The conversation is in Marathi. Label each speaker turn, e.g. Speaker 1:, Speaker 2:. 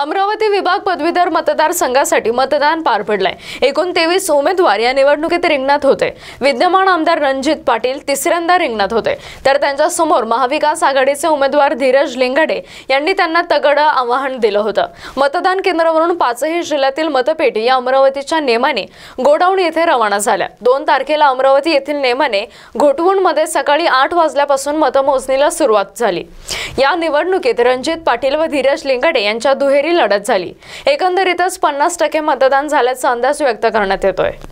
Speaker 1: अमरावती विभाग पदवीधर मतदारसंघासाठी मतदान पार पडलंय एकूण तेवीस उमेदवार या निवडणुकीत रिंगणात होते विद्यमान आमदार रणजित पाटील तिसऱ्यांदा रिंगणात होते तर त्यांच्या समोर महाविकास आघाडीचे उमेदवार धीरज लिंगडे यांनी त्यांना तगड आवाहन दिलं होतं मतदान केंद्रावरून पाचही जिल्ह्यातील मतपेटी या अमरावतीच्या नेमाने गोडाऊन येथे रवाना झाल्या दोन तारखेला अमरावती येथील नेमाने घोटवून मध्ये सकाळी आठ वाजल्यापासून मतमोजणीला सुरुवात झाली या निवडणुकीत रणजित पाटील व धीरज लिंगडे यांच्या दुहेरी लढत झाली एकंदरीतच पन्नास टक्के मतदान झाल्याचा अंदाज व्यक्त करण्यात येतोय